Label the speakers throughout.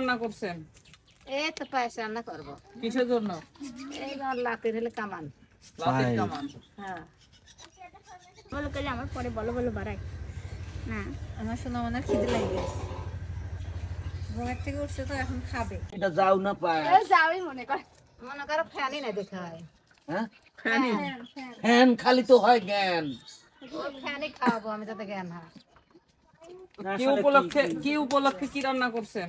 Speaker 1: রান্না করছেন এই তো পায়েস রান্না করব কিসের জন্য এই আমার লাতির হলে কামান লাতির কামান হ্যাঁ বলো কইলে আমার পরে বলো বলো বাড়াই না আমার শোনা মনে খিদে লাগে ঘর থেকে উঠছে তো এখন খাবে এটা যাও না পায় যাওই মনে কর মনে করো ফ্যানই না দেখা হ্যাঁ, হ্যাঁ আমি কি উপলক্ষে কি উপলক্ষে কি রান্না করছেন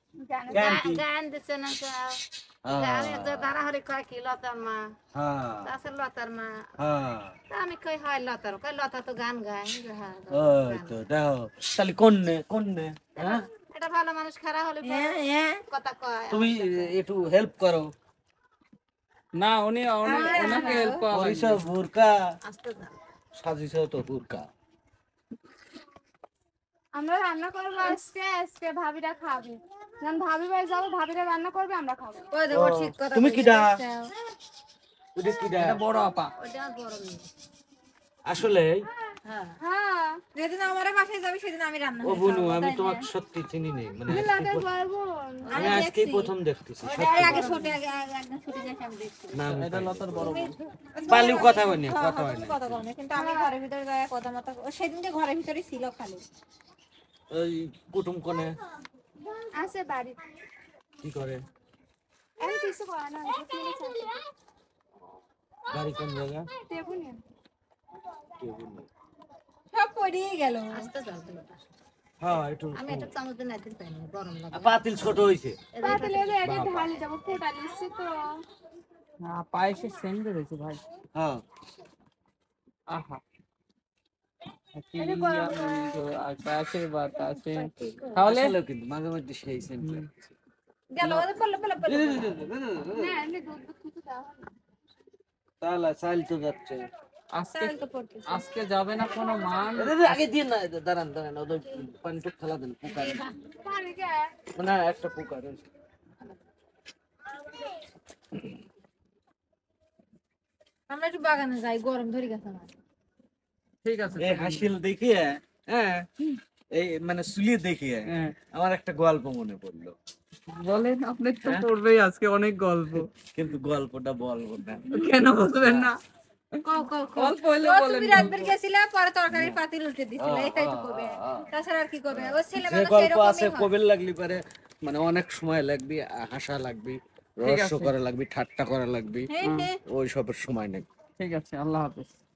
Speaker 1: গান দিছে না হারাহারি হ্যাঁ। কয় কি লতার মা আছে হ্যাঁ। লতার মা হ্যাঁ। আমি কই হয় লতার কই লতা তো গান গায় ওই তো দেখো তাহলে কোন এটা ভালো মানুষ খারাপ হলে কথা কয় তুমি একটু হেল্প করো না উনি ওনাকে হেল্প করা তো বুরকা আমরা রান্না করবো আজকে আজকে ভাবিরা খাবে যখন ভাবি ভাই ভাবিরা রান্না করবে আমরা খাবো ওই দেখো ঠিক কথা তুমি কি দা কি দা বড় আপা ওটা আসলে আমি সত্যি চিনি আমি প্রথম দেখতেছি কথা বলে কথা বলি কিন্তু আমি ঘরের ভিতরে কথা মত সেদিনকে ঘরের ভিতরে ছিল খালি ওই কুটুম কোনে আছে বাড়ি কি করে আমি কিছু না বাড়ি কোন জায়গা সব পড়িয়ে গেল আস্তে যাও তুমি হ্যাঁ একটু পাতিল ছোট তো পায়েসে ভাই হ্যাঁ আহা হ্যাঁ। হ্যাঁ, আজকে যাবে না কোনো মান আগে দিন না দাঁড়ান দাঁড়ান ওদের পানি টুক ফেলা দেন পোকার না একটা পোকার আমরা একটু বাগানে যাই গরম ধরে গেছে আমার হ্যাঁ, মানে সুলি দেখিয়ে হ্যাঁ। আমার একটা গল্প মনে পড়লো বলেন আপনি তো হ্যাঁ? পড়বেই আজকে অনেক গল্প কিন্তু গল্পটা বলবো না কেন বলবেন না মানে অনেক সময় লাগবি হাসা লাগবি রহস্য করা লাগবি ঠাট্টা করা লাগবি ওই সবের সময় নেই ঠিক আছে আল্লাহ হাফিজ